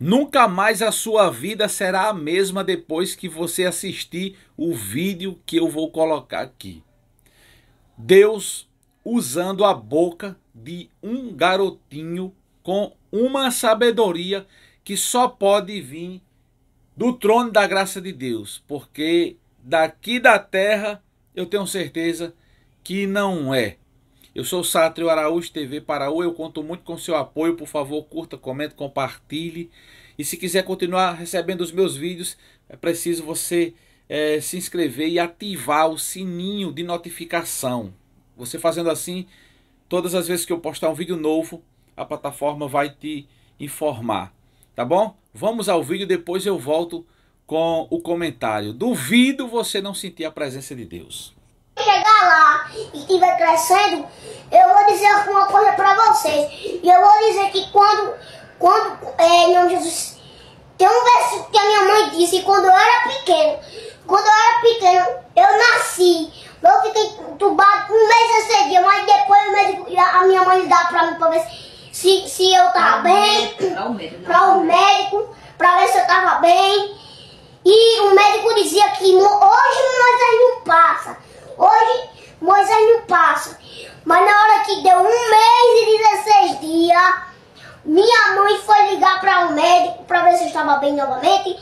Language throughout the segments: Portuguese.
Nunca mais a sua vida será a mesma depois que você assistir o vídeo que eu vou colocar aqui. Deus usando a boca de um garotinho com uma sabedoria que só pode vir do trono da graça de Deus, porque daqui da terra eu tenho certeza que não é. Eu sou o Sátrio Araújo TV Paraú, eu conto muito com seu apoio, por favor, curta, comente, compartilhe. E se quiser continuar recebendo os meus vídeos, é preciso você é, se inscrever e ativar o sininho de notificação. Você fazendo assim, todas as vezes que eu postar um vídeo novo, a plataforma vai te informar, tá bom? Vamos ao vídeo, depois eu volto com o comentário. Duvido você não sentir a presença de Deus chegar lá e estiver crescendo, eu vou dizer alguma coisa para vocês. E eu vou dizer que quando, quando é, em Jesus, tem um versículo que a minha mãe disse quando eu era pequeno. Quando eu era pequeno, eu nasci. Eu fiquei entubado um mês a seis mas depois o médico, a minha mãe dá para mim para ver se, se eu tava bem. Para o médico. Para o médico, para ver se eu tava bem. E o médico dizia que hoje nós não passa. Hoje Moisés não passa. Mas na hora que deu um mês e 16 dias, minha mãe foi ligar para o um médico para ver se eu estava bem novamente.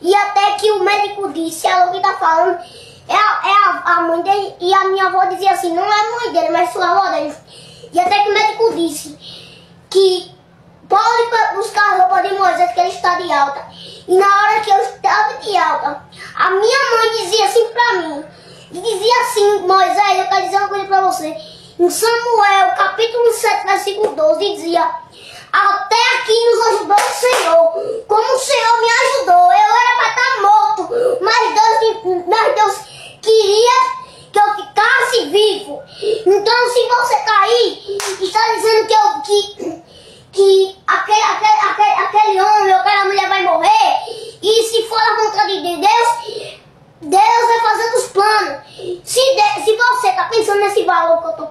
E até que o médico disse, ela é que está falando, é, é, a, a, mãe dele. E a minha avó dizia assim, não é a mãe dele, mas sua avó dele. E até que o médico disse que pode buscar a roupa de Moisés que ele está de alta. E na hora que eu estava de alta, a minha mãe dizia assim para mim, e dizia assim, Moisés, eu quero dizer uma coisa para você. Em Samuel, capítulo 7, versículo 12, dizia, até aqui nos ajudou valor que eu tô.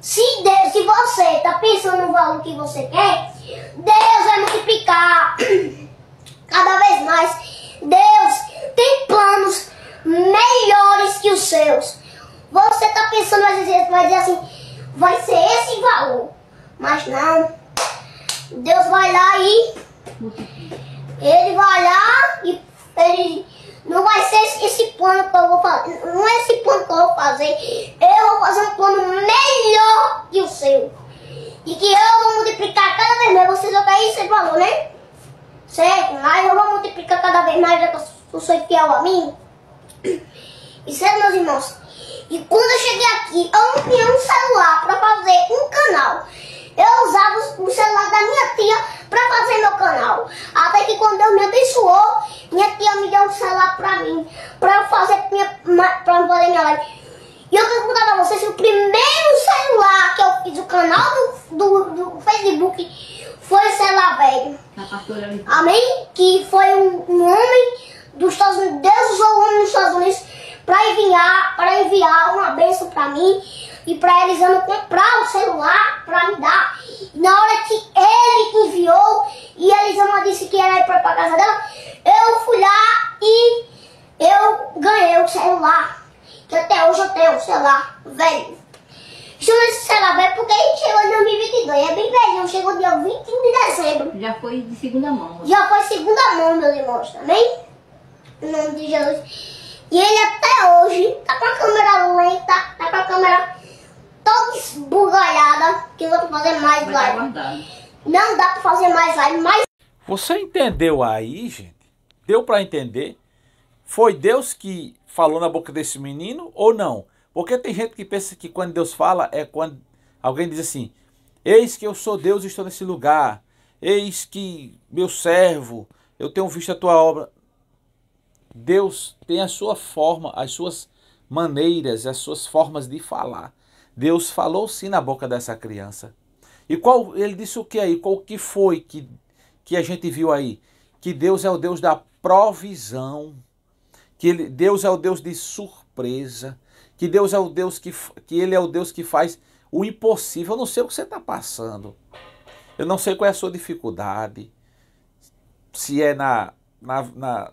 Se, Deus, se você tá pensando no valor que você quer, Deus vai multiplicar cada vez mais. Deus tem planos melhores que os seus. Você tá pensando, às vezes, vai dizer assim, vai ser esse valor. Mas não. Deus vai lá e. Ele vai lá foi fiel a mim. Isso é, meus irmãos. E quando eu cheguei aqui, eu não tinha um celular para fazer um canal. Eu usava o celular da minha tia para fazer meu canal. Até que quando Deus me abençoou, minha tia me deu um celular para mim, para fazer minha, pra fazer minha live. E eu quero contar pra vocês que o primeiro celular que eu fiz o canal do, do, do Facebook foi o celular velho. Tá Amém? Que foi um, um homem dos Estados Unidos, Deus usou o homem dos Estados Unidos para enviar, para enviar uma bênção para mim e para Elisama comprar o celular para me dar. Na hora que ele enviou e Elisama disse que era ir para a casa dela, eu fui lá e eu ganhei o celular. Que até hoje eu tenho o celular velho. Chama esse celular velho porque ele chegou em 2022, é bem velhinho, chegou dia 21 de dezembro. Já foi de segunda mão. Já foi segunda mão, meus irmãos, também nome de Jesus. E ele até hoje tá com a câmera lenta, tá com a câmera toda esbugalhada, que eu vou fazer mais Mas tá live. Não dá pra fazer mais live, mais Você entendeu aí, gente? Deu para entender? Foi Deus que falou na boca desse menino ou não? Porque tem gente que pensa que quando Deus fala é quando alguém diz assim: Eis que eu sou Deus e estou nesse lugar. Eis que meu servo, eu tenho visto a tua obra. Deus tem a sua forma, as suas maneiras, as suas formas de falar. Deus falou sim na boca dessa criança. E qual ele disse o que aí? Qual que foi que, que a gente viu aí? Que Deus é o Deus da provisão, que ele, Deus é o Deus de surpresa, que Deus é o Deus que, que ele é o Deus que faz o impossível. Eu não sei o que você está passando. Eu não sei qual é a sua dificuldade. Se é na, na, na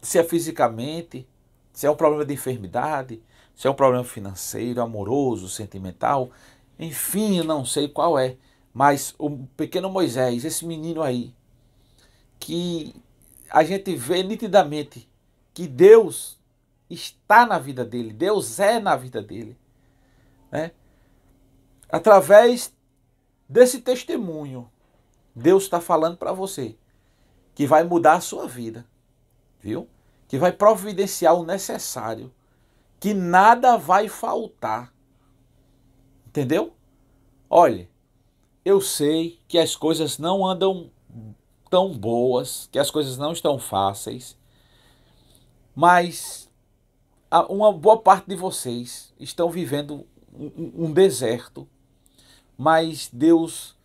se é fisicamente, se é um problema de enfermidade, se é um problema financeiro, amoroso, sentimental, enfim, eu não sei qual é. Mas o pequeno Moisés, esse menino aí, que a gente vê nitidamente que Deus está na vida dele, Deus é na vida dele. Né? Através desse testemunho, Deus está falando para você que vai mudar a sua vida viu? Que vai providenciar o necessário, que nada vai faltar. Entendeu? Olhe, eu sei que as coisas não andam tão boas, que as coisas não estão fáceis, mas uma boa parte de vocês estão vivendo um, um deserto, mas Deus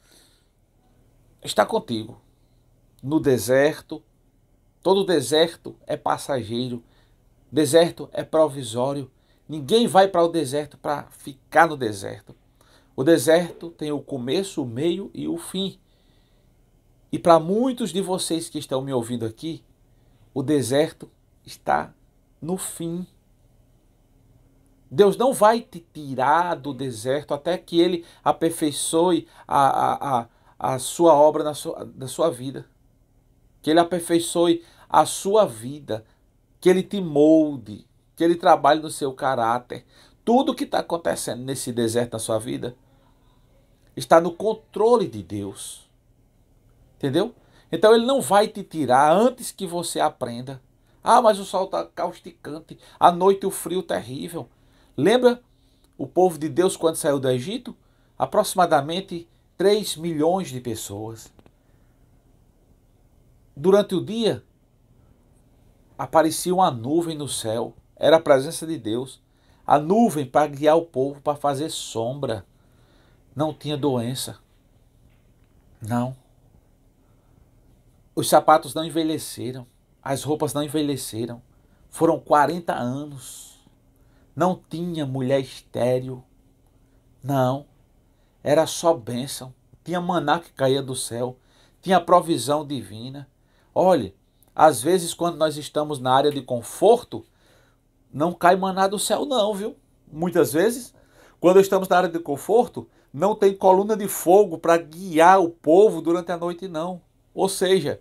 está contigo no deserto, Todo deserto é passageiro, deserto é provisório. Ninguém vai para o deserto para ficar no deserto. O deserto tem o começo, o meio e o fim. E para muitos de vocês que estão me ouvindo aqui, o deserto está no fim. Deus não vai te tirar do deserto até que ele aperfeiçoe a, a, a, a sua obra na sua, na sua vida que Ele aperfeiçoe a sua vida, que Ele te molde, que Ele trabalhe no seu caráter. Tudo que está acontecendo nesse deserto da sua vida está no controle de Deus. Entendeu? Então Ele não vai te tirar antes que você aprenda. Ah, mas o sol está causticante, à noite o frio terrível. Lembra o povo de Deus quando saiu do Egito? Aproximadamente 3 milhões de pessoas. Durante o dia, aparecia uma nuvem no céu, era a presença de Deus. A nuvem para guiar o povo, para fazer sombra. Não tinha doença. Não. Os sapatos não envelheceram, as roupas não envelheceram. Foram 40 anos. Não tinha mulher estéril. Não. Era só bênção. Tinha maná que caía do céu. Tinha provisão divina. Olhe, às vezes quando nós estamos na área de conforto, não cai maná do céu não, viu? Muitas vezes, quando estamos na área de conforto, não tem coluna de fogo para guiar o povo durante a noite não. Ou seja,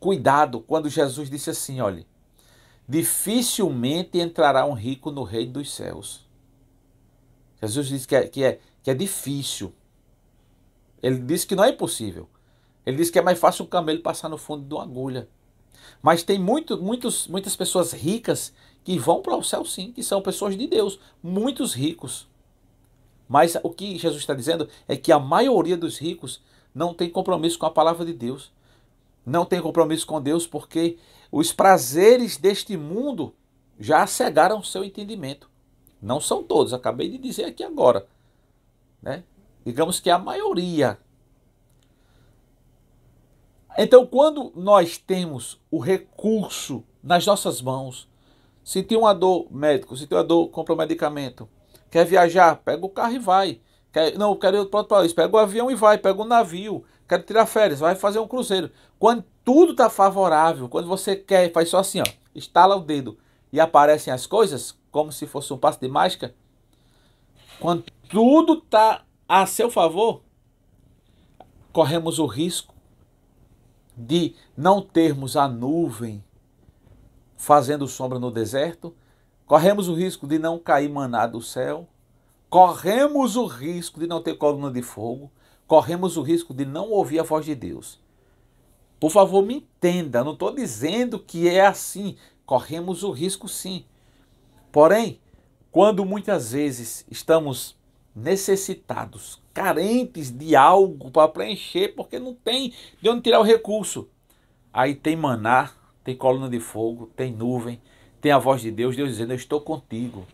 cuidado quando Jesus disse assim, olhe, dificilmente entrará um rico no reino dos céus. Jesus disse que é, que é, que é difícil. Ele disse que não é impossível, ele diz que é mais fácil um camelo passar no fundo de uma agulha. Mas tem muito, muitos, muitas pessoas ricas que vão para o céu sim, que são pessoas de Deus, muitos ricos. Mas o que Jesus está dizendo é que a maioria dos ricos não tem compromisso com a palavra de Deus. Não tem compromisso com Deus porque os prazeres deste mundo já cegaram seu entendimento. Não são todos, acabei de dizer aqui agora. Né? Digamos que é a maioria então, quando nós temos o recurso nas nossas mãos, sentiu uma dor, médico, sentiu uma dor, compra um medicamento. Quer viajar? Pega o carro e vai. Quer, não, quero ir para outro país. Pega o avião e vai. Pega o navio. Quero tirar férias. Vai fazer um cruzeiro. Quando tudo está favorável, quando você quer, faz só assim, ó, estala o dedo e aparecem as coisas, como se fosse um passo de mágica. Quando tudo está a seu favor, corremos o risco de não termos a nuvem fazendo sombra no deserto, corremos o risco de não cair maná do céu, corremos o risco de não ter coluna de fogo, corremos o risco de não ouvir a voz de Deus. Por favor, me entenda, não estou dizendo que é assim. Corremos o risco sim. Porém, quando muitas vezes estamos necessitados, carentes de algo para preencher, porque não tem de onde tirar o recurso. Aí tem maná, tem coluna de fogo, tem nuvem, tem a voz de Deus, Deus dizendo: Eu estou contigo.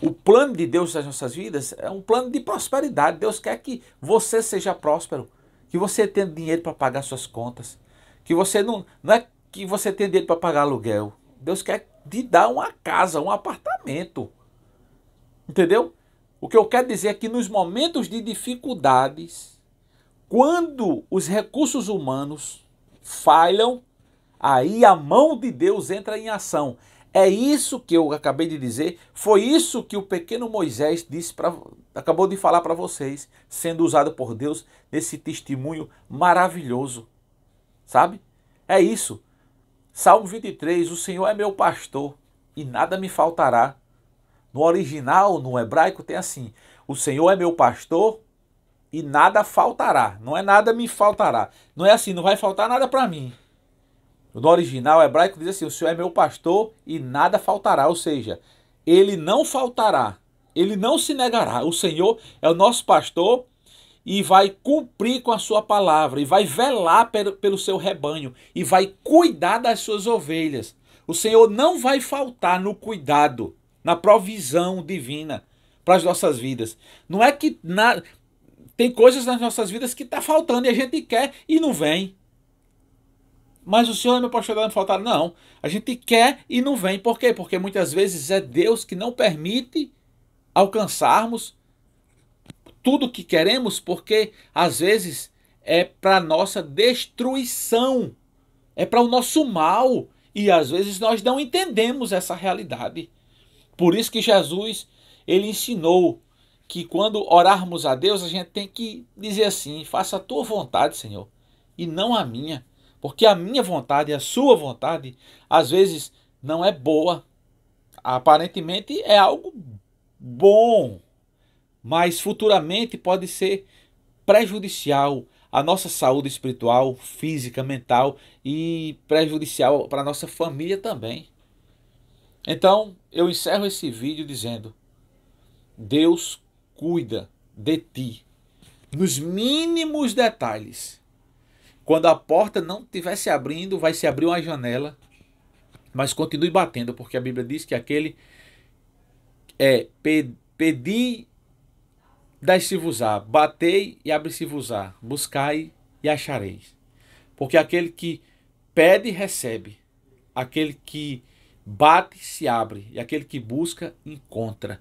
O plano de Deus nas nossas vidas é um plano de prosperidade. Deus quer que você seja próspero, que você tenha dinheiro para pagar suas contas, que você não, não é que você tenha dinheiro para pagar aluguel. Deus quer te dar uma casa, um apartamento. Entendeu? O que eu quero dizer é que nos momentos de dificuldades, quando os recursos humanos falham, aí a mão de Deus entra em ação. É isso que eu acabei de dizer, foi isso que o pequeno Moisés disse pra, acabou de falar para vocês, sendo usado por Deus nesse testemunho maravilhoso. Sabe? É isso. Salmo 23, o Senhor é meu pastor e nada me faltará. No original, no hebraico, tem assim: O Senhor é meu pastor e nada faltará. Não é nada me faltará. Não é assim, não vai faltar nada para mim. No original hebraico diz assim: O Senhor é meu pastor e nada faltará. Ou seja, ele não faltará, ele não se negará. O Senhor é o nosso pastor e vai cumprir com a sua palavra, e vai velar pelo, seu rebanho, e vai cuidar das suas ovelhas. O Senhor não vai faltar no cuidado na provisão divina para as nossas vidas. Não é que na... tem coisas nas nossas vidas que está faltando e a gente quer e não vem. Mas o Senhor é meu pastor, não faltar. Não, a gente quer e não vem. Por quê? Porque muitas vezes é Deus que não permite alcançarmos tudo que queremos, porque às vezes é para nossa destruição, é para o nosso mal. E às vezes nós não entendemos essa realidade. Por isso que Jesus ele ensinou que quando orarmos a Deus, a gente tem que dizer assim: faça a tua vontade, Senhor, e não a minha. Porque a minha vontade, a sua vontade, às vezes não é boa. Aparentemente é algo bom, mas futuramente pode ser prejudicial à nossa saúde espiritual, física, mental e prejudicial para a nossa família também. Então, eu encerro esse vídeo dizendo: Deus cuida de ti nos mínimos detalhes. Quando a porta não estiver se abrindo, vai se abrir uma janela, mas continue batendo, porque a Bíblia diz que aquele é pedi dai-se-vos-á, batei e abre se vos buscai e achareis. Porque aquele que pede, recebe. Aquele que Bate, se abre, e aquele que busca, encontra.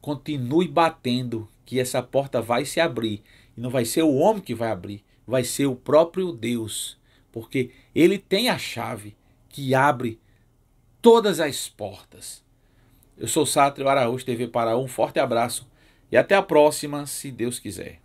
Continue batendo, que essa porta vai se abrir. E não vai ser o homem que vai abrir, vai ser o próprio Deus. Porque ele tem a chave que abre todas as portas. Eu sou Sátrio Araújo, TV Pará. Um forte abraço e até a próxima, se Deus quiser.